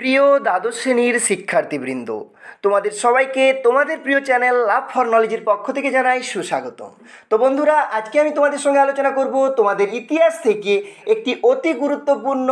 প্রিয় দ্বাদশ শ্রেণীর শিক্ষার্থীবৃন্দ তোমাদের সবাইকে তোমাদের প্রিয় চ্যানেল লাভ ফর নলেজের পক্ষ থেকে জানাই সুস্বাগতম তো বন্ধুরা আজকে আমি তোমাদের সঙ্গে আলোচনা করব তোমাদের ইতিহাস থেকে একটি অতি গুরুত্বপূর্ণ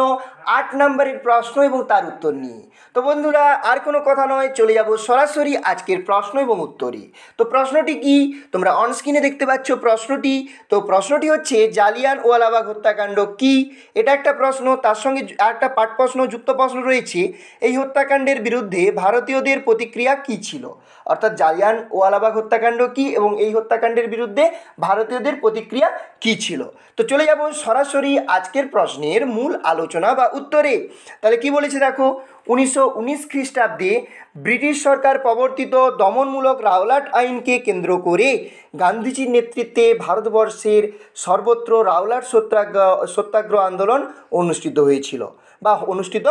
আট নম্বরের প্রশ্ন এবং তার উত্তর নিয়ে তো বন্ধুরা আর কোনো কথা নয় চলে যাব সরাসরি আজকের প্রশ্ন এবং উত্তরে তো প্রশ্নটি কি তোমরা অনস্ক্রিনে দেখতে পাচ্ছ প্রশ্নটি তো প্রশ্নটি হচ্ছে জালিয়ান ওয়ালাবাগ হত্যাকাণ্ড কি এটা একটা প্রশ্ন তার সঙ্গে একটা পাঠ প্রশ্ন যুক্ত প্রশ্ন রয়েছে এই হত্যাকাণ্ডের বিরুদ্ধে ভারতীয়দের প্রতিক্রিয়া কী ছিল অর্থাৎ জালিয়ান ওয়ালাবাগ হত্যাকাণ্ড কী এবং এই হত্যাকাণ্ডের বিরুদ্ধে ভারতীয়দের প্রতিক্রিয়া কী ছিল তো চলে যাব সরাসরি আজকের প্রশ্নের মূল আলোচনা বা উত্তরে তাহলে কি বলেছে দেখো উনিশশো খ্রিস্টাব্দে ব্রিটিশ সরকার প্রবর্তিত দমনমূলক রাওলাট আইনকে কেন্দ্র করে গান্ধীজির নেতৃত্বে ভারতবর্ষের সর্বত্র রাওলাট সত্যাগ্রহ সত্যাগ্রহ আন্দোলন অনুষ্ঠিত হয়েছিল বা অনুষ্ঠিত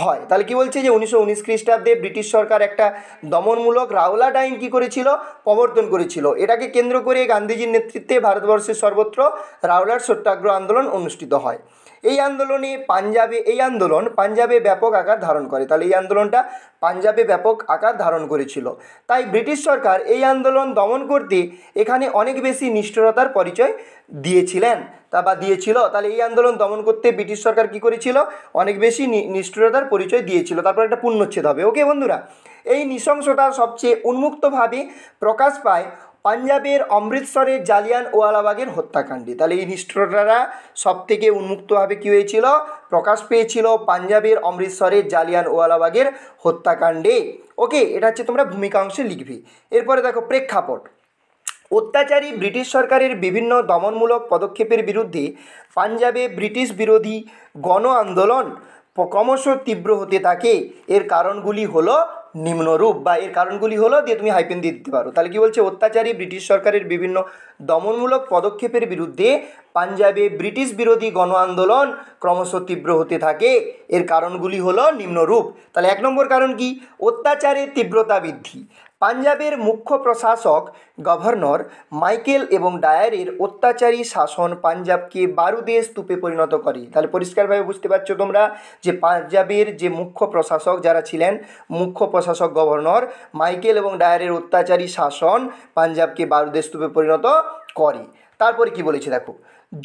হয় তাহলে কি বলছে যে উনিশশো উনিশ খ্রিস্টাব্দে ব্রিটিশ সরকার একটা দমনমূলক রাওলা ডাইন কী করেছিল প্রবর্তন করেছিল এটাকে কেন্দ্র করে গান্ধীজির নেতৃত্বে ভারতবর্ষের সর্বত্র রাওলার সত্যাগ্রহ আন্দোলন অনুষ্ঠিত হয় এই আন্দোলনে পাঞ্জাবে এই আন্দোলন পাঞ্জাবে ব্যাপক আকার ধারণ করে তাহলে এই আন্দোলনটা পাঞ্জাবে ব্যাপক আকার ধারণ করেছিল তাই ব্রিটিশ সরকার এই আন্দোলন দমন করতে এখানে অনেক বেশি নিষ্ঠুরতার পরিচয় দিয়েছিলেন তা বা দিয়েছিল তাহলে এই আন্দোলন দমন করতে ব্রিটিশ সরকার কি করেছিল অনেক বেশি নিষ্ঠুরতার পরিচয় দিয়েছিল তারপর একটা পূর্ণচ্ছেদ হবে ওকে বন্ধুরা এই নৃশংসতা সবচেয়ে উন্মুক্তভাবে প্রকাশ পায় পাঞ্জাবের অমৃতসরের জালিয়ানওয়ালাবাগের হত্যাকাণ্ডে তাহলে এই নিষ্ঠুরতারা সব থেকে উন্মুক্তভাবে কী হয়েছিল প্রকাশ পেয়েছিল পাঞ্জাবের অমৃতসরের জালিয়ানওয়ালাবাগের হত্যাকাণ্ডে ওকে এটা হচ্ছে তোমরা ভূমিকা অংশে লিখবে এরপরে দেখো প্রেক্ষাপট অত্যাচারী ব্রিটিশ সরকারের বিভিন্ন দমনমূলক পদক্ষেপের বিরুদ্ধে পাঞ্জাবে ব্রিটিশ বিরোধী গণ আন্দোলন ক্রমশ তীব্র হতে থাকে এর কারণগুলি হলো নিম্নরূপ বা এর কারণগুলি হলো দিয়ে তুমি হাইপেন দিয়ে দিতে পারো তাহলে কি বলছে অত্যাচারী ব্রিটিশ সরকারের বিভিন্ন দমনমূলক পদক্ষেপের বিরুদ্ধে পাঞ্জাবে ব্রিটিশ বিরোধী গণ আন্দোলন ক্রমশ তীব্র হতে থাকে এর কারণগুলি হলো নিম্নরূপ তাহলে এক নম্বর কারণ কি অত্যাচারের তীব্রতা বৃদ্ধি পাঞ্জাবের মুখ্য প্রশাসক গভর্নর মাইকেল এবং ডায়ারের অত্যাচারী শাসন পাঞ্জাবকে বারুদে স্তূপে পরিণত করে তাহলে পরিষ্কারভাবে বুঝতে পারছো তোমরা যে পাঞ্জাবের যে মুখ্য প্রশাসক যারা ছিলেন মুখ্য প্রশাসক গভর্নর মাইকেল এবং ডায়ারের অত্যাচারী শাসন পাঞ্জাবকে বারুদে স্তূপে পরিণত করে তারপরে কি বলেছে দেখো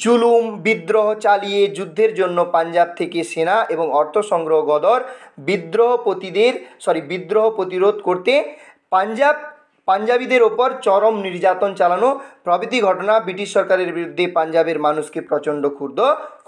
জুলুম বিদ্রোহ চালিয়ে যুদ্ধের জন্য পাঞ্জাব থেকে সেনা এবং অর্থ সংগ্রহ গদর বিদ্রোহপতিদের সরি বিদ্রোহ প্রতিরোধ করতে পাঞ্জাব পাঞ্জাবিদের ওপর চরম নির্যাতন চালানো প্রভৃতি ঘটনা ব্রিটিশ সরকারের বিরুদ্ধে পাঞ্জাবের মানুষকে প্রচণ্ড ক্ষুব্ধ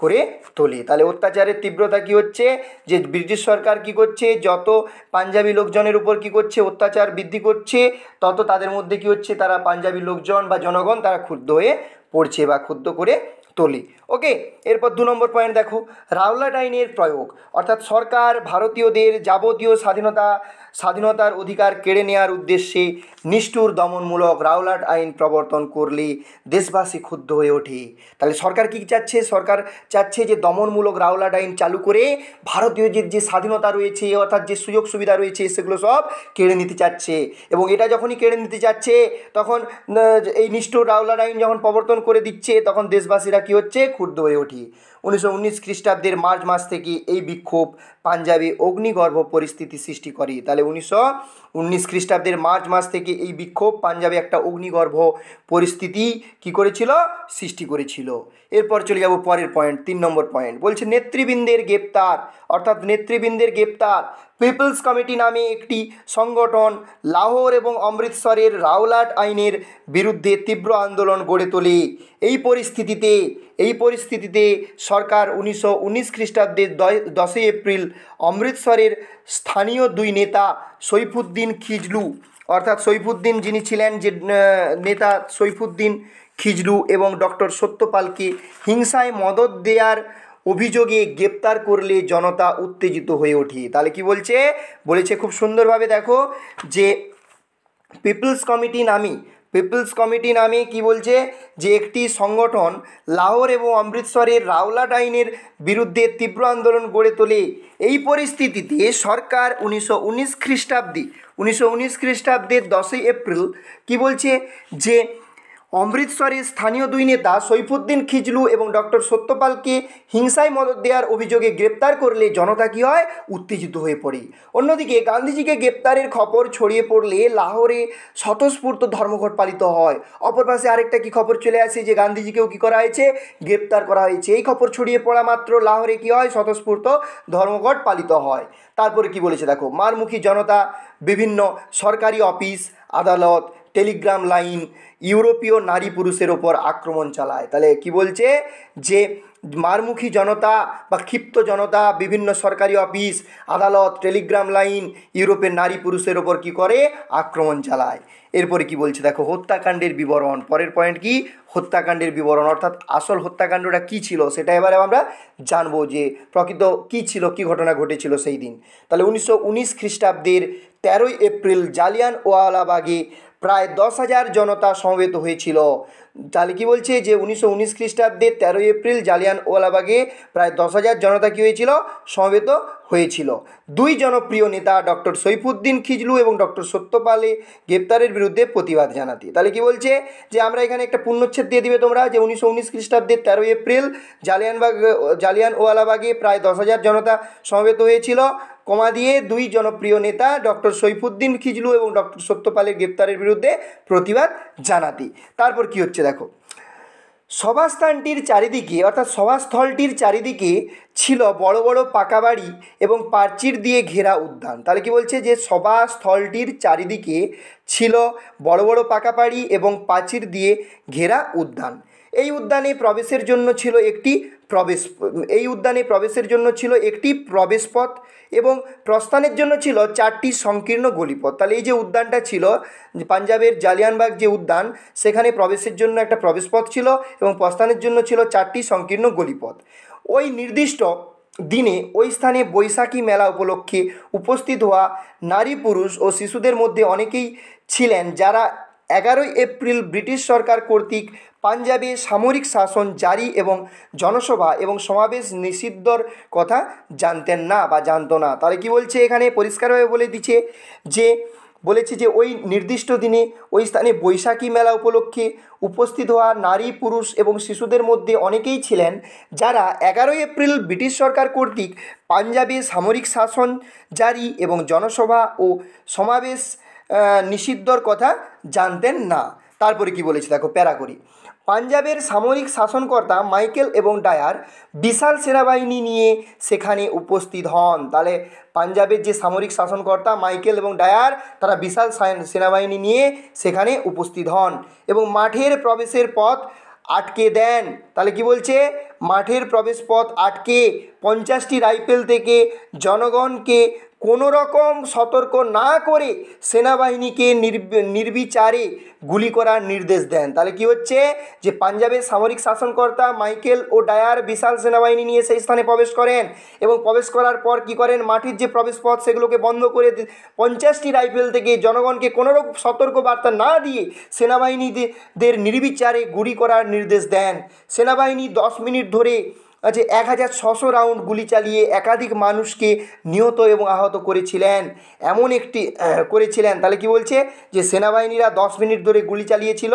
করে তোলে তাহলে অত্যাচারের তীব্রতা কি হচ্ছে যে ব্রিটিশ সরকার কি করছে যত পাঞ্জাবি লোকজনের উপর কি করছে অত্যাচার বৃদ্ধি করছে তত তাদের মধ্যে কি হচ্ছে তারা পাঞ্জাবি লোকজন বা জনগণ তারা ক্ষুব্ধ হয়ে পড়ছে বা ক্ষুব্ধ করে তোলে ওকে এরপর দু নম্বর পয়েন্ট দেখো রাওলাট আইনের প্রয়োগ অর্থাৎ সরকার ভারতীয়দের যাবতীয় স্বাধীনতা স্বাধীনতার অধিকার কেড়ে নেওয়ার উদ্দেশ্যে নিষ্ঠুর দমনমূলক রাওলাট আইন প্রবর্তন করলে দেশবাসী ক্ষুব্ধ হয়ে ওঠে তাহলে সরকার কী চাচ্ছে সরকার চাচ্ছে যে দমনমূলক রাওলাট আইন চালু করে ভারতীয়দের যে স্বাধীনতা রয়েছে অর্থাৎ যে সুযোগ সুবিধা রয়েছে সেগুলো সব কেড়ে নিতে চাচ্ছে এবং এটা যখনই কেড়ে নিতে চাচ্ছে তখন এই নিষ্ঠুর রাওলাট আইন যখন প্রবর্তন করে দিচ্ছে তখন দেশবাসীরা কী হচ্ছে ক্ষুব্ধ হয়ে ওঠে উনিশশো উনিশ খ্রিস্টাব্দের মার্চ মাস থেকে এই বিক্ষোভ পাঞ্জাবে অগ্নিগর্ভ পরিস্থিতি সৃষ্টি করে তাহলে উনিশশো উনিশ খ্রিস্টাব্দের মার্চ মাস থেকে এই বিক্ষোভ পাঞ্জাবে একটা অগ্নিগর্ভ পরিস্থিতি কি করেছিল সৃষ্টি করেছিল এরপর চলে যাব পরের পয়েন্ট তিন নম্বর পয়েন্ট বলছে নেতৃবৃন্দের গ্রেপ্তার অর্থাৎ নেতৃবৃন্দের গ্রেপ্তার পিপলস কমিটি নামে একটি সংগঠন লাহোর এবং অমৃতসরের রাওলাট আইনের বিরুদ্ধে তীব্র আন্দোলন গড়ে তোলে এই পরিস্থিতিতে এই পরিস্থিতিতে সরকার উনিশশো উনিশ খ্রিস্টাব্দের দশই এপ্রিল অমৃতসরের স্থানীয় দুই নেতা সৈফুদ্দিন খিজলু অর্থাৎ সৈফুদ্দিন যিনি ছিলেন যে নেতা সৈফুদ্দিন খিজলু এবং ডক্টর সত্যপালকে হিংসায় মদত দেওয়ার অভিযোগে গ্রেপ্তার করলে জনতা উত্তেজিত হয়ে ওঠে তাহলে কি বলছে বলেছে খুব সুন্দরভাবে দেখো যে পিপলস কমিটি নামি পিপলস কমিটি নামে কি বলছে যে একটি সংগঠন লাহোর এবং অমৃতসরের রাওলা ডাইনের বিরুদ্ধে তীব্র আন্দোলন গড়ে তোলে এই পরিস্থিতিতে সরকার উনিশশো উনিশ খ্রিস্টাব্দে উনিশশো উনিশ খ্রিস্টাব্দের দশই এপ্রিল কি বলছে যে অমৃতসরে স্থানীয় দুই নেতা সৈফুদ্দিন খিজলু এবং ডক্টর সত্যপালকে হিংসায় মদত দেওয়ার অভিযোগে গ্রেপ্তার করলে জনতা কী হয় উত্তেজিত হয়ে পড়ে অন্যদিকে গান্ধীজিকে গ্রেপ্তারের খবর ছড়িয়ে পড়লে লাহোরে স্বতঃস্ফূর্ত ধর্মঘট পালিত হয় অপর পাশে আরেকটা কী খবর চলে আসে যে গান্ধীজিকেও কী করা হয়েছে গ্রেপ্তার করা হয়েছে এই খবর ছড়িয়ে পড়া মাত্র লাহোরে কী হয় স্বতঃস্ফূর্ত ধর্মঘট পালিত হয় তারপরে কি বলেছে দেখো মারমুখী জনতা বিভিন্ন সরকারি অফিস আদালত টেলিগ্রাম লাইন ইউরোপীয় নারী পুরুষের ওপর আক্রমণ চালায় তাহলে কি বলছে যে মারমুখী জনতা বা ক্ষিপ্ত জনতা বিভিন্ন সরকারি অফিস আদালত টেলিগ্রাম লাইন ইউরোপের নারী পুরুষের ওপর কি করে আক্রমণ চালায় এরপরে কি বলছে দেখো হত্যাকাণ্ডের বিবরণ পরের পয়েন্ট কি হত্যাকাণ্ডের বিবরণ অর্থাৎ আসল হত্যাকাণ্ডটা কি ছিল সেটা এবারে আমরা জানবো যে প্রকৃত কি ছিল কি ঘটনা ঘটেছিল সেই দিন তাহলে উনিশশো উনিশ খ্রিস্টাব্দের তেরোই এপ্রিল জালিয়ান ওয়ালাবাগে প্রায় দশ হাজার জনতা সমবেত হয়েছিল তাহলে কি বলছে যে উনিশশো উনিশ খ্রিস্টাব্দে তেরোই এপ্রিল জালিয়ানওয়ালাবাগে প্রায় দশ হাজার জনতা কী হয়েছিল সমবেত হয়েছিল দুই জনপ্রিয় নেতা ডক্টর সৈফুদ্দিন খিজলু এবং ডক্টর সত্যপালে গ্রেপ্তারের বিরুদ্ধে প্রতিবাদ জানাতে তাহলে কি বলছে যে আমরা এখানে একটা পূর্ণচ্ছেদ দিয়ে দিবে তোমরা যে উনিশশো উনিশ খ্রিস্টাব্দে তেরোই এপ্রিল জালিয়ানবাগ জালিয়ানওয়ালাবাগে প্রায় দশ হাজার জনতা সমবেত হয়েছিল কমা দিয়ে দুই জনপ্রিয় নেতা ডক্টর সৈফুদ্দিন খিজলু এবং ডক্টর সত্যপালের গ্রেপ্তারের বিরুদ্ধে প্রতিবাদ জানাতি তারপর কি হচ্ছে দেখো সভাস্থানটির চারিদিকে অর্থাৎ সভাস্থলটির চারিদিকে ছিল বড় বড় পাকা বাড়ি এবং পার্চির দিয়ে ঘেরা উদ্যান তাহলে কি বলছে যে সভাস্থলটির চারিদিকে ছিল বড় বড় পাকা বাড়ি এবং পাচির দিয়ে ঘেরা উদ্যান এই উদ্যানে প্রবেশের জন্য ছিল একটি প্রবেশ এই উদ্যানে প্রবেশের জন্য ছিল একটি প্রবেশপথ এবং প্রস্থানের জন্য ছিল চারটি সংকীর্ণ গলিপথ তাহলে এই যে উদ্যানটা ছিল পাঞ্জাবের জালিয়ানবাগ যে উদ্যান সেখানে প্রবেশের জন্য একটা প্রবেশপথ ছিল এবং প্রস্থানের জন্য ছিল চারটি সংকীর্ণ গলিপথ ওই নির্দিষ্ট দিনে ওই স্থানে বৈশাখী মেলা উপলক্ষে উপস্থিত হওয়া নারী পুরুষ ও শিশুদের মধ্যে অনেকেই ছিলেন যারা এগারোই এপ্রিল ব্রিটিশ সরকার কর্তৃক পাঞ্জাবে সামরিক শাসন জারি এবং জনসভা এবং সমাবেশ নিষিদ্ধর কথা জানতেন না বা জানতো না তাহলে কি বলছে এখানে পরিষ্কারভাবে বলে দিচ্ছে যে বলেছে যে ওই নির্দিষ্ট দিনে ওই স্থানে বৈশাখী মেলা উপলক্ষে উপস্থিত হওয়া নারী পুরুষ এবং শিশুদের মধ্যে অনেকেই ছিলেন যারা এগারোই এপ্রিল ব্রিটিশ সরকার কর্তৃক পাঞ্জাবে সামরিক শাসন জারি এবং জনসভা ও সমাবেশ নিষিদ্ধর কথা জানতেন না তারপরে কি বলেছে দেখো প্যারা করি পাঞ্জাবের সামরিক শাসনকর্তা মাইকেল এবং ডায়ার বিশাল সেনাবাহিনী নিয়ে সেখানে উপস্থিত হন তাহলে পাঞ্জাবের যে সামরিক শাসনকর্তা মাইকেল এবং ডায়ার তারা বিশাল সেনাবাহিনী নিয়ে সেখানে উপস্থিত হন এবং মাঠের প্রবেশের পথ আটকে দেন তাহলে কি বলছে মাঠের প্রবেশ পথ আটকে পঞ্চাশটি রাইফেল থেকে জনগণকে কোনো রকম সতর্ক না করে সেনাবাহিনীকে নির্বিচারে গুলি করার নির্দেশ দেন তাহলে কি হচ্ছে যে পাঞ্জাবের সামরিক শাসনকর্তা মাইকেল ও ডায়ার বিশাল সেনাবাহিনী নিয়ে সেই স্থানে প্রবেশ করেন এবং প্রবেশ করার পর কি করেন মাটির যে প্রবেশপথ সেগুলোকে বন্ধ করে পঞ্চাশটি রাইফেল থেকে জনগণকে কোনোরকম সতর্ক বার্তা না দিয়ে সেনাবাহিনীদের নির্বিচারে গুলি করার নির্দেশ দেন সেনাবাহিনী দশ মিনিট ধরে যে এক হাজার ছশো রাউন্ড গুলি চালিয়ে একাধিক মানুষকে নিহত এবং আহত করেছিলেন এমন একটি করেছিলেন তাহলে কি বলছে যে সেনাবাহিনীরা দশ মিনিট ধরে গুলি চালিয়েছিল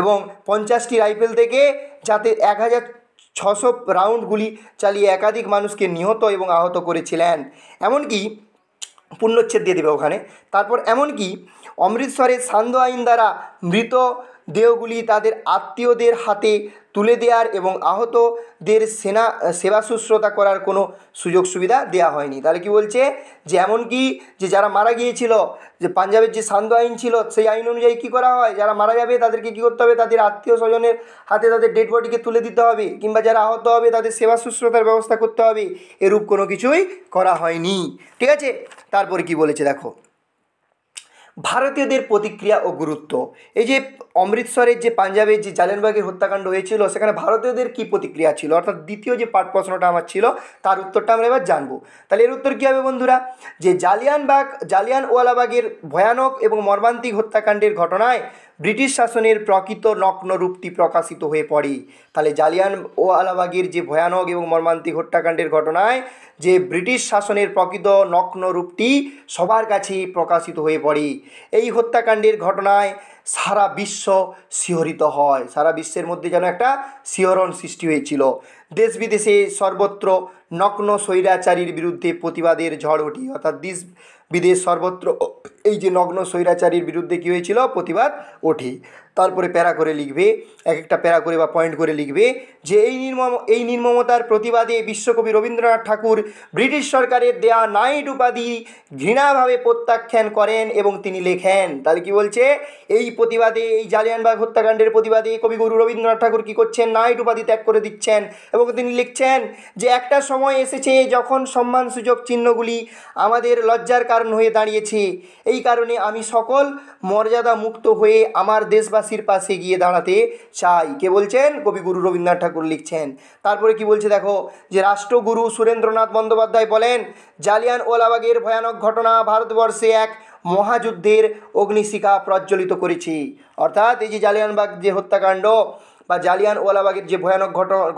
এবং পঞ্চাশটি রাইফেল থেকে যাতে এক হাজার ছশো রাউন্ড গুলি চালিয়ে একাধিক মানুষকে নিহত এবং আহত করেছিলেন এমনকি পূর্ণচ্ছেদ দিয়ে দেবে ওখানে তারপর এমনকি অমৃতসরের সান্ধ্য আইন দ্বারা মৃত দেহগুলি তাদের আত্মীয়দের হাতে তুলে দেওয়ার এবং আহত দের সেনা সেবা শুশ্রূষা করার কোনো সুযোগ সুবিধা দেওয়া হয়নি তাহলে কি বলছে যে এমনকি যে যারা মারা গিয়েছিল যে পাঞ্জাবের যে সান্ধ্য আইন ছিল সেই আইন অনুযায়ী কী করা হয় যারা মারা যাবে তাদেরকে কী করতে হবে তাদের আত্মীয় স্বজনের হাতে তাদের ডেড বডিকে তুলে দিতে হবে কিংবা যারা আহত হবে তাদের সেবা শুশ্রূষার ব্যবস্থা করতে হবে এরূপ কোনো কিছুই করা হয়নি ঠিক আছে তারপরে কি বলেছে দেখো ভারতীয়দের প্রতিক্রিয়া ও গুরুত্ব এই যে অমৃতসরের যে পাঞ্জাবের যে জালেনবাগের হত্যাকাণ্ড হয়েছিল সেখানে ভারতীয়দের কি প্রতিক্রিয়া ছিল অর্থাৎ দ্বিতীয় যে পাঠ প্রশ্নটা আমার ছিল তার উত্তরটা আমরা এবার জানবো তাহলে এর উত্তর কী হবে বন্ধুরা যে জালিয়ানবাগ জালিয়ানওয়ালাবাগের ভয়ানক এবং মর্মান্তিক হত্যাকাণ্ডের ঘটনায় ব্রিটিশ শাসনের প্রকৃত নগ্ন রূপটি প্রকাশিত হয়ে পড়ে তাহলে জালিয়ান ও আলাবাগের যে ভয়ানক এবং মর্মান্তিক হত্যাকাণ্ডের ঘটনায় যে ব্রিটিশ শাসনের প্রকৃত নগ্ন রূপটি সবার কাছে প্রকাশিত হয়ে পড়ে এই হত্যাকাণ্ডের ঘটনায় সারা বিশ্ব শিহরিত হয় সারা বিশ্বের মধ্যে যেন একটা শিহরণ সৃষ্টি হয়েছিল দেশ বিদেশে সর্বত্র নগ্ন স্বৈরাচারীর বিরুদ্ধে প্রতিবাদের ঝড় ওঠে অর্থাৎ দেশ বিদেশ সর্বত্র এই যে নগ্ন স্বৈরাচারীর বিরুদ্ধে কী হয়েছিল প্রতিবাদ ওঠে তারপরে প্যারা করে লিখবে এক একটা প্যারা করে বা পয়েন্ট করে লিখবে যে এই নির্মম এই নির্মমতার প্রতিবাদে বিশ্বকবি রবীন্দ্রনাথ ঠাকুর ব্রিটিশ সরকারের দেয়া নাইট উপাধি ঘৃণাভাবে প্রত্যাখ্যান করেন এবং তিনি লেখেন তাহলে কি বলছে এই প্রতিবাদে এই জালিয়ানবাগ হত্যাকাণ্ডের প্রতিবাদে কবিগুরু রবীন্দ্রনাথ ঠাকুর কী করছেন নাইট উপাধি ত্যাগ করে দিচ্ছেন এবং তিনি লিখছেন যে একটা সময় এসেছে যখন সম্মানসূচক চিহ্নগুলি আমাদের লজ্জার কারণ হয়ে দাঁড়িয়েছে এই এই কারণে আমি সকল মর্যাদা মুক্ত হয়ে আমার দেশবাসীর পাশে গিয়ে দাঁড়াতে চাই কে বলছেন কবিগুরু রবীন্দ্রনাথ ঠাকুর লিখছেন তারপরে কি বলছে দেখো যে রাষ্ট্রগুরু সুরেন্দ্রনাথ বন্দ্যোপাধ্যায় বলেন জালিয়ান ওলাবাগের ভয়ানক ঘটনা ভারতবর্ষে এক মহাযুদ্ধের অগ্নিশিখা প্রজ্বলিত করেছি অর্থাৎ এই যে জালিয়ানবাগ যে হত্যাকাণ্ড বা জালিয়ান ওয়ালাবাগের যে ভয়ানক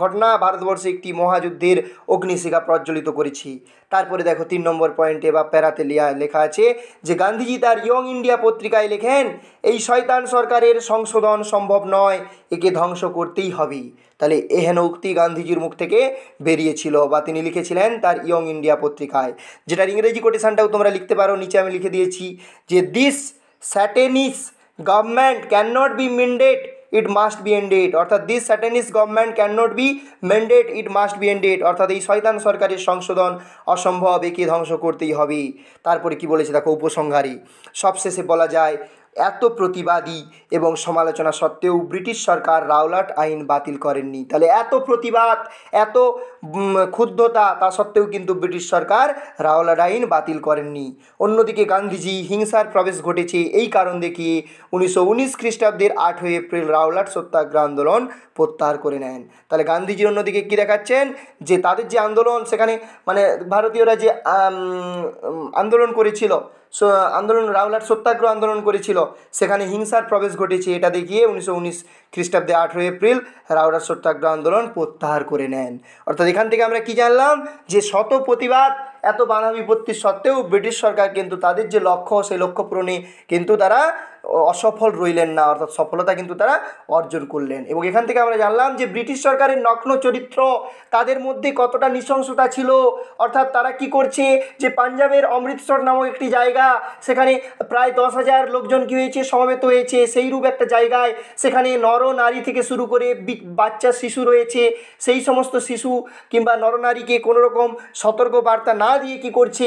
ঘটনা ভারতবর্ষে একটি মহাযুদ্ধের অগ্নিশিখা প্রজ্বলিত করেছি তারপরে দেখো তিন নম্বর পয়েন্টে বা প্যারাতে লিয়া লেখা আছে যে গান্ধীজি তার ইয়ং ইন্ডিয়া পত্রিকায় লেখেন এই শয়তান সরকারের সংশোধন সম্ভব নয় একে ধ্বংস করতেই হবে তাহলে এহেন উক্তি গান্ধীজির মুখ থেকে বেরিয়েছিল বা তিনি লিখেছিলেন তার ইয়ং ইন্ডিয়া পত্রিকায় যেটার ইংরেজি কোটেশানটাও তোমরা লিখতে পারো নিচে আমি লিখে দিয়েছি যে this satanic government can not be mended it must be ended অর্থাৎ this satanic government can not be mended it must be ended অর্থাৎ এই শয়তান সরকারের সংশোধন অসম্ভব একে ধ্বংস করতেই হবে তারপরে কি বলেছে দেখো উপসংহারী সবশেষে বলা যায় এত প্রতিবাদী এবং সমালোচনা সত্ত্বেও ব্রিটিশ সরকার রাওলাট আইন বাতিল করেননি তাহলে এত প্রতিবাদ এত ক্ষুদ্ধতা তা সত্ত্বেও কিন্তু ব্রিটিশ সরকার রাওলাড আইন বাতিল করেননি অন্যদিকে গান্ধীজি হিংসার প্রবেশ ঘটেছে এই কারণ দেখে উনিশশো উনিশ খ্রিস্টাব্দের আঠই এপ্রিল রাওলাট সত্যাগ্রহ আন্দোলন প্রত্যাহার করে নেন তাহলে গান্ধীজির অন্যদিকে কী দেখাচ্ছেন যে তাদের যে আন্দোলন সেখানে মানে ভারতীয়রা যে আন্দোলন করেছিল আন্দোলন রাওলাট সত্যাগ্রহ আন্দোলন করেছিল সেখানে হিংসার প্রবেশ ঘটেছে এটা দেখিয়ে উনিশশো উনিশ খ্রিস্টাব্দে আঠেরোই এপ্রিল রাউডার সত্যাগ্রহ আন্দোলন প্রত্যাহার করে নেন অর্থাৎ এখান থেকে আমরা কি জানলাম যে শত প্রতিবাদ এত বাধা বিপত্তির সত্ত্বেও ব্রিটিশ সরকার কিন্তু তাদের যে লক্ষ্য সেই লক্ষ্য পূরণে কিন্তু তারা অসফল রইলেন না অর্থাৎ সফলতা কিন্তু তারা অর্জন করলেন এবং এখান থেকে আমরা জানলাম যে ব্রিটিশ সরকারের নগ্ন চরিত্র তাদের মধ্যে কতটা নৃশংসতা ছিল অর্থাৎ তারা কি করছে যে পাঞ্জাবের অমৃতসর নামক একটি জায়গা সেখানে প্রায় দশ হাজার লোকজন কী হয়েছে সমাবেত হয়েছে সেই রূপ একটা জায়গায় সেখানে নর নারী থেকে শুরু করে বাচ্চা শিশু রয়েছে সেই সমস্ত শিশু কিংবা নরনারীকে কোনোরকম সতর্ক বার্তা না দিয়ে কি করছে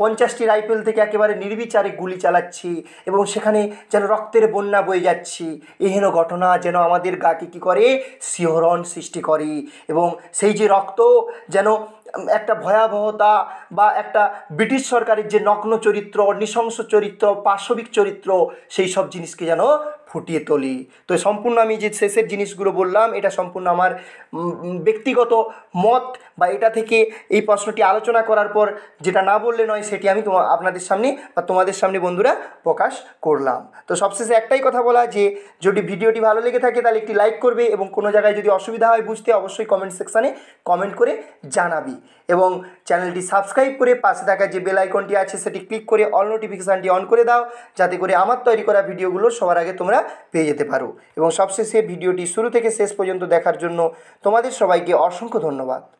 পঞ্চাশটি রাইফেল থেকে একেবারে নির্বিচারে গুলি চালাচ্ছি এবং সেখানে যেন রক্তের বন্যা বয়ে যাচ্ছি এহেন ঘটনা যেন আমাদের গাকে কী করে শিহরণ সৃষ্টি করে এবং সেই যে রক্ত যেন একটা ভয়াবহতা বা একটা ব্রিটিশ সরকারের যে নগ্ন চরিত্র নৃশংস চরিত্র পাশবিক চরিত্র সেই সব জিনিসকে যেন ফুটিয়ে তুলি তো সম্পূর্ণ আমি যে শেষের জিনিসগুলো বললাম এটা সম্পূর্ণ আমার ব্যক্তিগত মত বা এটা থেকে এই প্রশ্নটি আলোচনা করার পর যেটা না বললে নয় সেটি আমি তোমা আপনাদের সামনে বা তোমাদের সামনে বন্ধুরা প্রকাশ করলাম তো সবশেষে একটাই কথা বলা যে যদি ভিডিওটি ভালো লেগে থাকে তাহলে একটি লাইক করবে এবং কোনো জায়গায় যদি অসুবিধা হয় বুঝতে অবশ্যই কমেন্ট সেকশানে কমেন্ট করে জানাবি এবং চ্যানেলটি সাবস্ক্রাইব করে পাশে থাকা যে বেল আইকনটি আছে সেটি ক্লিক করে অল নোটিফিকেশানটি অন করে দাও যাতে করে আমার তৈরি করা ভিডিওগুলো সবার আগে তোমরা পেয়ে যেতে পারো এবং সবশেষে ভিডিওটি শুরু থেকে শেষ পর্যন্ত দেখার জন্য তোমাদের সবাইকে অসংখ্য ধন্যবাদ